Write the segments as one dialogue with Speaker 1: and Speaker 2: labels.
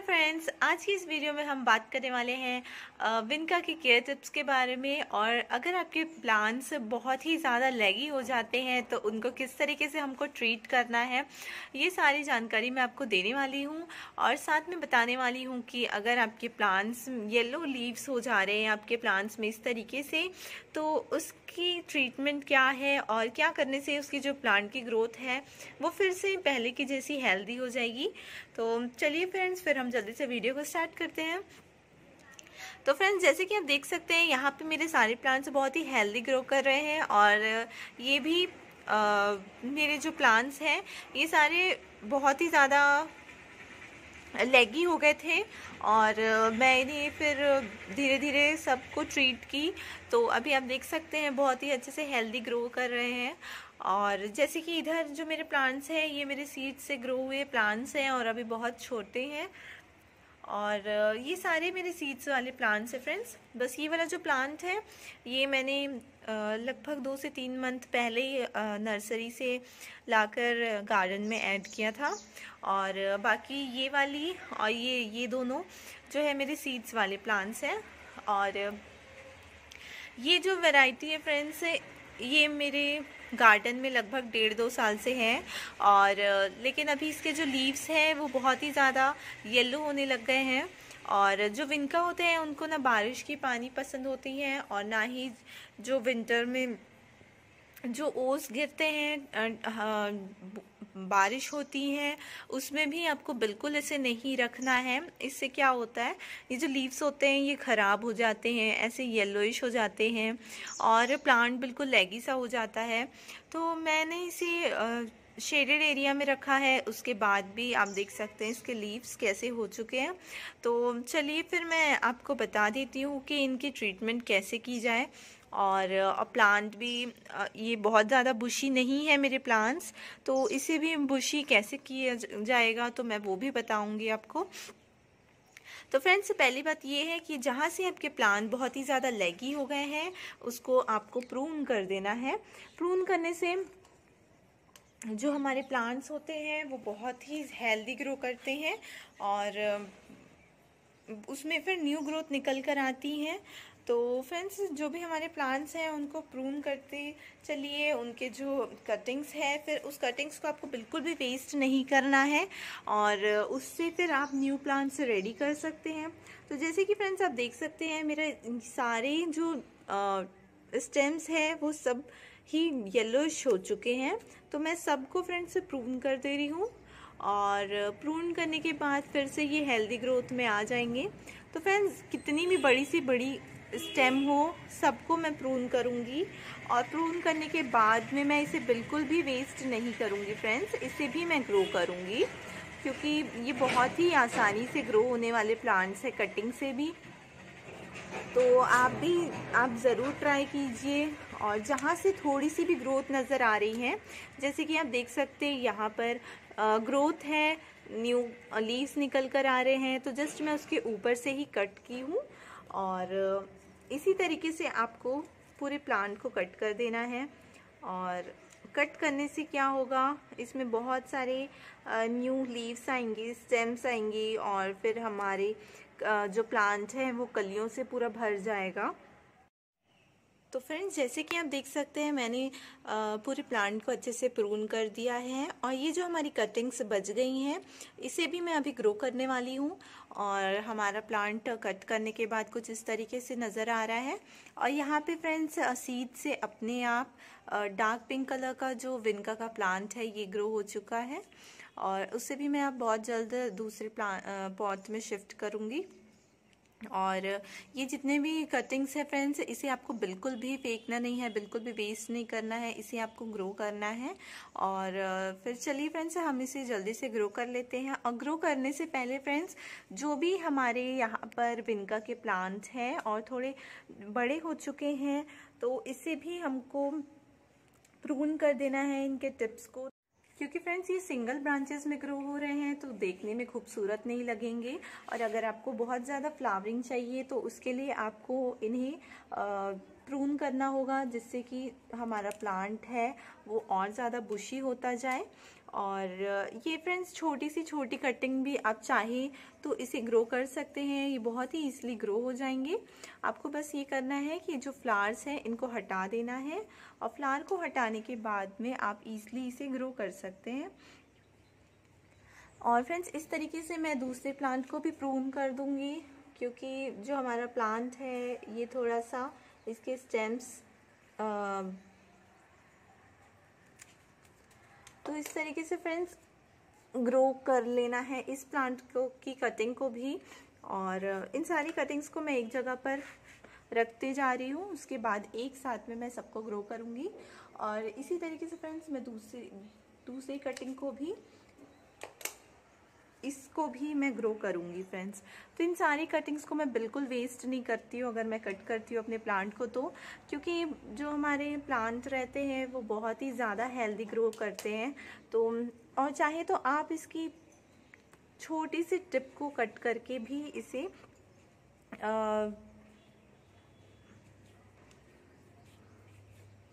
Speaker 1: hello friends आज की इस वीडियो में हम बात करने वाले हैं विनका के केयर टिप्स के बारे में और अगर आपके प्लांट्स बहुत ही ज़्यादा लेगी हो जाते हैं तो उनको किस तरीके से हमको ट्रीट करना है ये सारी जानकारी मैं आपको देने वाली हूँ और साथ में बताने वाली हूँ कि अगर आपके प्लांट्स येलो लीव्स हो जा रहे हैं आपके प्लांट्स में इस तरीके से तो उस की ट्रीटमेंट क्या है और क्या करने से उसकी जो प्लांट की ग्रोथ है वो फिर से पहले की जैसी हेल्दी हो जाएगी तो चलिए फ्रेंड्स फिर हम जल्दी से वीडियो को स्टार्ट करते हैं तो फ्रेंड्स जैसे कि आप देख सकते हैं यहाँ पे मेरे सारे प्लांट्स बहुत ही हेल्दी ग्रो कर रहे हैं और ये भी आ, मेरे जो प्लांट्स हैं ये सारे बहुत ही ज़्यादा लेगी हो गए थे और मैंने फिर धीरे धीरे सबको ट्रीट की तो अभी आप देख सकते हैं बहुत ही अच्छे से हेल्दी ग्रो कर रहे हैं और जैसे कि इधर जो मेरे प्लांट्स हैं ये मेरे सीड से ग्रो हुए प्लांट्स हैं और अभी बहुत छोटे हैं और ये सारे मेरे सीड्स वाले प्लांट्स हैं फ्रेंड्स बस ये वाला जो प्लांट है ये मैंने लगभग दो से तीन मंथ पहले ही नर्सरी से लाकर गार्डन में ऐड किया था और बाकी ये वाली और ये ये दोनों जो है मेरे सीड्स वाले प्लांट्स हैं और ये जो वैरायटी है फ्रेंड्स ये मेरे गार्डन में लगभग डेढ़ दो साल से हैं और लेकिन अभी इसके जो लीव्स हैं वो बहुत ही ज़्यादा येलो होने लग गए हैं और जो विनका होते हैं उनको ना बारिश की पानी पसंद होती हैं और ना ही जो विंटर में जो ओस गिरते हैं बारिश होती हैं उसमें भी आपको बिल्कुल इसे नहीं रखना है इससे क्या होता है ये जो लीव्स होते हैं ये ख़राब हो जाते हैं ऐसे येलोइश हो जाते हैं और प्लांट बिल्कुल लेगी सा हो जाता है तो मैंने इसे शेडेड एरिया में रखा है उसके बाद भी आप देख सकते हैं इसके लीव्स कैसे हो चुके हैं तो चलिए फिर मैं आपको बता देती हूँ कि इनकी ट्रीटमेंट कैसे की जाए और प्लांट भी ये बहुत ज़्यादा बुशी नहीं है मेरे प्लांट्स तो इसे भी बुशी कैसे किया जाएगा तो मैं वो भी बताऊँगी आपको तो फ्रेंड्स पहली बात ये है कि जहाँ से आपके प्लांट बहुत ही ज़्यादा लेगी हो गए हैं उसको आपको प्रून कर देना है प्रून करने से जो हमारे प्लांट्स होते हैं वो बहुत ही हेल्दी ग्रो करते हैं और उसमें फिर न्यू ग्रोथ निकल कर आती हैं तो फ्रेंड्स जो भी हमारे प्लांट्स हैं उनको प्रून करते चलिए उनके जो कटिंग्स है फिर उस कटिंग्स को आपको बिल्कुल भी वेस्ट नहीं करना है और उससे फिर आप न्यू प्लांट्स रेडी कर सकते हैं तो जैसे कि फ्रेंड्स आप देख सकते हैं मेरे सारे जो स्टेम्स हैं वो सब ही येलोश हो चुके हैं तो मैं सबको फ्रेंड्स प्रून कर दे रही हूँ और प्रून करने के बाद फिर से ये हेल्दी ग्रोथ में आ जाएंगे तो फ्रेंड्स कितनी भी बड़ी सी बड़ी स्टेम हो सबको मैं प्रून करूँगी और प्रून करने के बाद में मैं इसे बिल्कुल भी वेस्ट नहीं करूँगी फ्रेंड्स इसे भी मैं ग्रो करूँगी क्योंकि ये बहुत ही आसानी से ग्रो होने वाले प्लांट्स हैं कटिंग से भी तो आप भी आप ज़रूर ट्राई कीजिए और जहाँ से थोड़ी सी भी ग्रोथ नज़र आ रही है जैसे कि आप देख सकते हैं यहाँ पर ग्रोथ है न्यू लीव्स निकल कर आ रहे हैं तो जस्ट मैं उसके ऊपर से ही कट की हूँ और इसी तरीके से आपको पूरे प्लांट को कट कर देना है और कट करने से क्या होगा इसमें बहुत सारे न्यू लीव्स आएंगे स्टेम्स आएंगे और फिर हमारे जो प्लांट है वो कलियों से पूरा भर जाएगा तो फ्रेंड्स जैसे कि आप देख सकते हैं मैंने पूरे प्लांट को अच्छे से प्रून कर दिया है और ये जो हमारी कटिंग्स बच गई हैं इसे भी मैं अभी ग्रो करने वाली हूँ और हमारा प्लांट कट करने के बाद कुछ इस तरीके से नज़र आ रहा है और यहाँ पे फ्रेंड्स सीड से अपने आप डार्क पिंक कलर का जो विनका का प्लांट है ये ग्रो हो चुका है और उसे भी मैं आप बहुत जल्द दूसरे प्लांट पॉट में शिफ्ट करूँगी और ये जितने भी कटिंग्स हैं फ्रेंड्स इसे आपको बिल्कुल भी फेंकना नहीं है बिल्कुल भी वेस्ट नहीं करना है इसे आपको ग्रो करना है और फिर चलिए फ्रेंड्स हम इसे जल्दी से ग्रो कर लेते हैं और ग्रो करने से पहले फ्रेंड्स जो भी हमारे यहाँ पर विनका के प्लांट हैं और थोड़े बड़े हो चुके हैं तो इसे भी हमको प्रून कर देना है इनके टिप्स को क्योंकि फ्रेंड्स ये सिंगल ब्रांचेस में ग्रो हो रहे हैं तो देखने में खूबसूरत नहीं लगेंगे और अगर आपको बहुत ज़्यादा फ्लावरिंग चाहिए तो उसके लिए आपको इन्हें प्रून करना होगा जिससे कि हमारा प्लांट है वो और ज़्यादा बुशी होता जाए और ये फ्रेंड्स छोटी सी छोटी कटिंग भी आप चाहे तो इसे ग्रो कर सकते हैं ये बहुत ही ईजिली ग्रो हो जाएंगे आपको बस ये करना है कि जो फ्लावर्स हैं इनको हटा देना है और फ्लावर को हटाने के बाद में आप ईजिली इसे ग्रो कर सकते हैं और फ्रेंड्स इस तरीके से मैं दूसरे प्लांट को भी प्रून कर दूँगी क्योंकि जो हमारा प्लांट है ये थोड़ा सा इसके स्टेम्स तो इस तरीके से फ्रेंड्स ग्रो कर लेना है इस प्लांट को की कटिंग को भी और इन सारी कटिंग्स को मैं एक जगह पर रखते जा रही हूँ उसके बाद एक साथ में मैं सबको ग्रो करूँगी और इसी तरीके से फ्रेंड्स मैं दूसरी दूसरी कटिंग को भी इसको भी मैं ग्रो करूँगी फ्रेंड्स तो इन सारी कटिंग्स को मैं बिल्कुल वेस्ट नहीं करती हूँ अगर मैं कट करती हूँ अपने प्लांट को तो क्योंकि जो हमारे प्लांट रहते हैं वो बहुत ही ज़्यादा हेल्दी ग्रो करते हैं तो और चाहे तो आप इसकी छोटी सी टिप को कट करके भी इसे आ,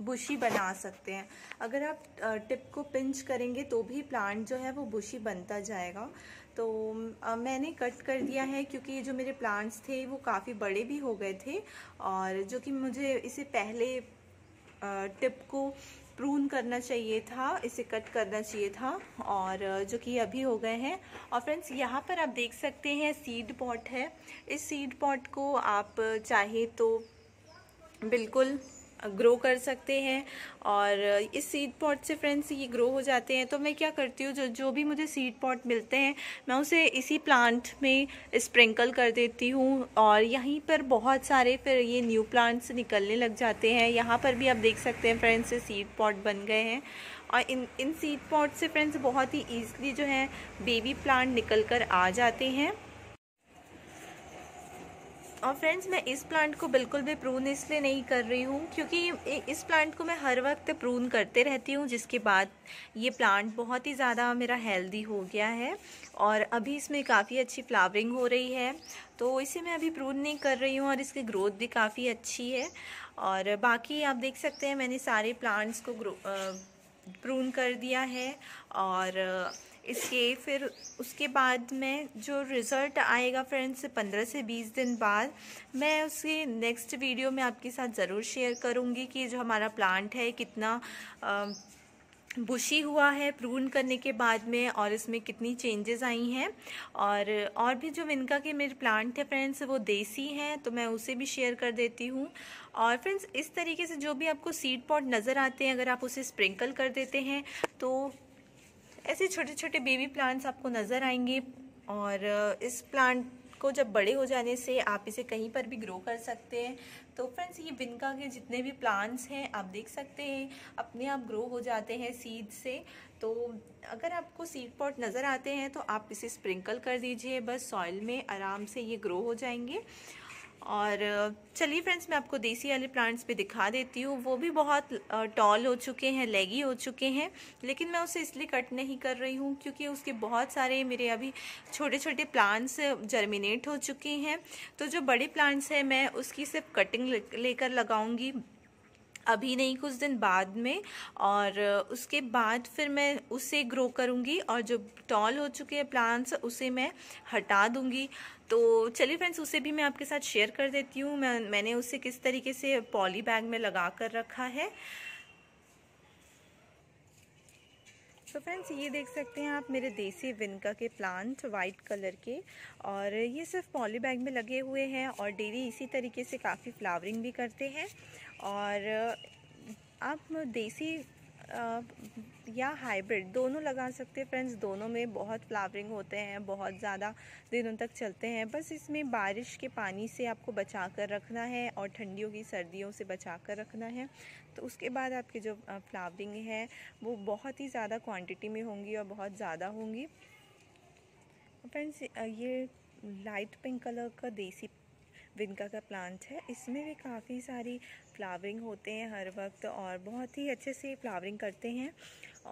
Speaker 1: बुशी बना सकते हैं अगर आप टिप को पिंच करेंगे तो भी प्लांट जो है वो बुशी बनता जाएगा तो मैंने कट कर दिया है क्योंकि जो मेरे प्लांट्स थे वो काफ़ी बड़े भी हो गए थे और जो कि मुझे इसे पहले टिप को प्रून करना चाहिए था इसे कट करना चाहिए था और जो कि अभी हो गए हैं और फ्रेंड्स यहाँ पर आप देख सकते हैं सीड पॉट है इस सीड पॉट को आप चाहे तो बिल्कुल ग्रो कर सकते हैं और इस सीड पॉट से फ्रेंड्स ये ग्रो हो जाते हैं तो मैं क्या करती हूँ जो जो भी मुझे सीड पॉट मिलते हैं मैं उसे इसी प्लांट में स्प्रिंकल कर देती हूँ और यहीं पर बहुत सारे फिर ये न्यू प्लांट्स निकलने लग जाते हैं यहाँ पर भी आप देख सकते हैं फ्रेंड्स सीड पॉट बन गए हैं और इन इन सीड पॉट से फ्रेंड्स बहुत ही ईजली जो है बेबी प्लांट निकल कर आ जाते हैं और फ्रेंड्स मैं इस प्लांट को बिल्कुल भी प्रून इसलिए नहीं कर रही हूँ क्योंकि इस प्लांट को मैं हर वक्त प्रून करते रहती हूँ जिसके बाद ये प्लांट बहुत ही ज़्यादा मेरा हेल्दी हो गया है और अभी इसमें काफ़ी अच्छी फ्लावरिंग हो रही है तो इसे मैं अभी प्रून नहीं कर रही हूँ और इसकी ग्रोथ भी काफ़ी अच्छी है और बाकी आप देख सकते हैं मैंने सारे प्लांट्स को प्रून कर दिया है और इसके फिर उसके बाद में जो रिज़ल्ट आएगा फ्रेंड्स पंद्रह से बीस दिन बाद मैं उसकी नेक्स्ट वीडियो में आपके साथ ज़रूर शेयर करूँगी कि जो हमारा प्लांट है कितना आ, बुशी हुआ है प्रून करने के बाद में और इसमें कितनी चेंजेस आई हैं और और भी जो विनका के मेरे प्लांट थे फ्रेंड्स वो देसी हैं तो मैं उसे भी शेयर कर देती हूँ और फ्रेंड्स इस तरीके से जो भी आपको सीड पॉट नज़र आते हैं अगर आप उसे स्प्रिंकल कर देते हैं तो ऐसे छोटे छोटे बेबी प्लांट्स आपको नज़र आएंगे और इस प्लांट को जब बड़े हो जाने से आप इसे कहीं पर भी ग्रो कर सकते हैं तो फ्रेंड्स ये विनका के जितने भी प्लांट्स हैं आप देख सकते हैं अपने आप ग्रो हो जाते हैं सीड से तो अगर आपको सीड पॉट नज़र आते हैं तो आप इसे स्प्रिंकल कर दीजिए बस सॉइल में आराम से ये ग्रो हो जाएंगे और चलिए फ्रेंड्स मैं आपको देसी वाले प्लांट्स भी दिखा देती हूँ वो भी बहुत टॉल हो चुके हैं लेगी हो चुके हैं लेकिन मैं उसे इसलिए कट नहीं कर रही हूँ क्योंकि उसके बहुत सारे मेरे अभी छोटे छोटे प्लांट्स जर्मिनेट हो चुके हैं तो जो बड़े प्लांट्स हैं मैं उसकी सिर्फ कटिंग लेकर लगाऊंगी अभी नहीं कुछ दिन बाद में और उसके बाद फिर मैं उसे ग्रो करूँगी और जो टॉल हो चुके हैं प्लांट्स उसे मैं हटा दूँगी तो चलिए फ्रेंड्स उसे भी मैं आपके साथ शेयर कर देती हूँ मैं मैंने उसे किस तरीके से पॉली बैग में लगा कर रखा है तो फ्रेंड्स ये देख सकते हैं आप मेरे देसी विनका के प्लांट वाइट कलर के और ये सिर्फ पॉली बैग में लगे हुए हैं और डेली इसी तरीके से काफ़ी फ्लावरिंग भी करते हैं और आप देसी या हाइब्रिड दोनों लगा सकते हैं फ्रेंड्स दोनों में बहुत फ्लावरिंग होते हैं बहुत ज़्यादा दिनों तक चलते हैं बस इसमें बारिश के पानी से आपको बचा कर रखना है और ठंडियों की सर्दियों से बचा कर रखना है तो उसके बाद आपकी जो फ्लावरिंग है वो बहुत ही ज़्यादा क्वान्टिटी में होंगी और बहुत ज़्यादा होंगी फ्रेंड्स ये लाइट पिंक कलर का देसी विनका का प्लांट है इसमें भी काफ़ी सारी फ्लावरिंग होते हैं हर वक्त और बहुत ही अच्छे से फ्लावरिंग करते हैं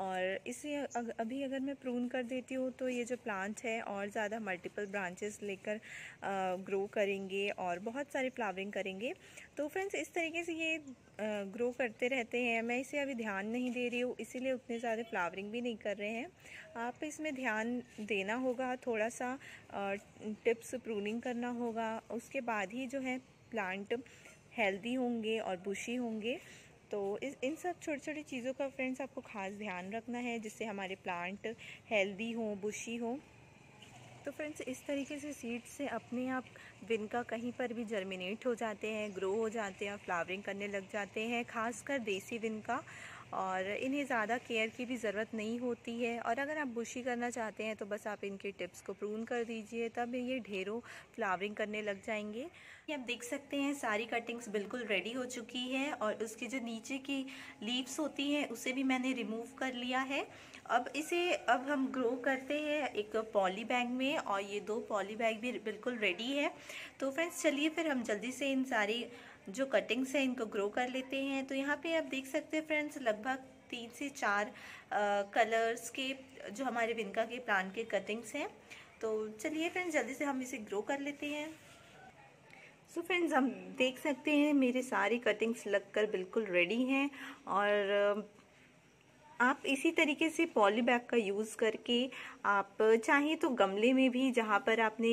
Speaker 1: और इसे अभी अगर मैं प्रून कर देती हूँ तो ये जो प्लांट है और ज़्यादा मल्टीपल ब्रांचेस लेकर ग्रो करेंगे और बहुत सारी फ्लावरिंग करेंगे तो फ्रेंड्स इस तरीके से ये ग्रो करते रहते हैं मैं इसे अभी ध्यान नहीं दे रही हूँ इसीलिए उतने ज़्यादा फ्लावरिंग भी नहीं कर रहे हैं आप इसमें ध्यान देना होगा थोड़ा सा टिप्स प्रूनिंग करना होगा उसके बाद ही जो है प्लांट हेल्दी होंगे और बुशी होंगे तो इस इन सब छोटी छोटी चीज़ों का फ्रेंड्स आपको ख़ास ध्यान रखना है जिससे हमारे प्लांट हेल्दी हों बुशी हों तो फ्रेंड्स इस तरीके से सीड्स से अपने आप का कहीं पर भी जर्मिनेट हो जाते हैं ग्रो हो जाते हैं फ्लावरिंग करने लग जाते हैं खासकर देसी का और इन्हें ज़्यादा केयर की भी ज़रूरत नहीं होती है और अगर आप बुशी करना चाहते हैं तो बस आप इनके टिप्स को प्रून कर दीजिए तब ये ढेरों फ्लावरिंग करने लग जाएंगे ये आप देख सकते हैं सारी कटिंग्स बिल्कुल रेडी हो चुकी है और उसके जो नीचे की लीव्स होती हैं उसे भी मैंने रिमूव कर लिया है अब इसे अब हम ग्रो करते हैं एक पॉली बैग में और ये दो पॉली बैग भी बिल्कुल रेडी है तो फ्रेंड्स चलिए फिर हम जल्दी से इन सारी जो कटिंग्स हैं इनको ग्रो कर लेते हैं तो यहाँ पे आप देख सकते हैं फ्रेंड्स लगभग तीन से चार आ, कलर्स के जो हमारे विनका के प्लांट के कटिंग्स हैं तो चलिए फ्रेंड्स जल्दी से हम इसे ग्रो कर लेते हैं सो so फ्रेंड्स हम देख सकते हैं मेरे सारी कटिंग्स लगकर बिल्कुल रेडी हैं और आप इसी तरीके से पॉली बैग का यूज़ करके आप चाहें तो गमले में भी जहाँ पर आपने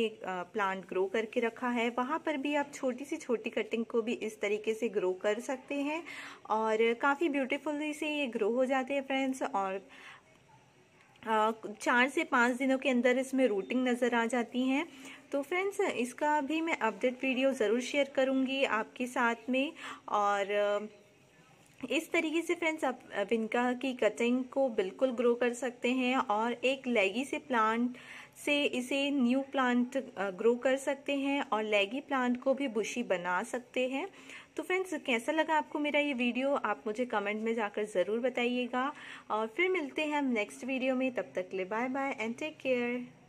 Speaker 1: प्लांट ग्रो करके रखा है वहाँ पर भी आप छोटी सी छोटी कटिंग को भी इस तरीके से ग्रो कर सकते हैं और काफ़ी ब्यूटीफुली से ये ग्रो हो जाते हैं फ्रेंड्स और चार से पाँच दिनों के अंदर इसमें रूटिंग नज़र आ जाती हैं तो फ्रेंड्स इसका भी मैं अपडेट वीडियो ज़रूर शेयर करूँगी आपके साथ में और इस तरीके से फ्रेंड्स आप इनका की कटिंग को बिल्कुल ग्रो कर सकते हैं और एक लेगी से प्लांट से इसे न्यू प्लांट ग्रो कर सकते हैं और लेगी प्लांट को भी बुशी बना सकते हैं तो फ्रेंड्स कैसा लगा आपको मेरा ये वीडियो आप मुझे कमेंट में जाकर ज़रूर बताइएगा और फिर मिलते हैं हम नेक्स्ट वीडियो में तब तक ले bye bye and take care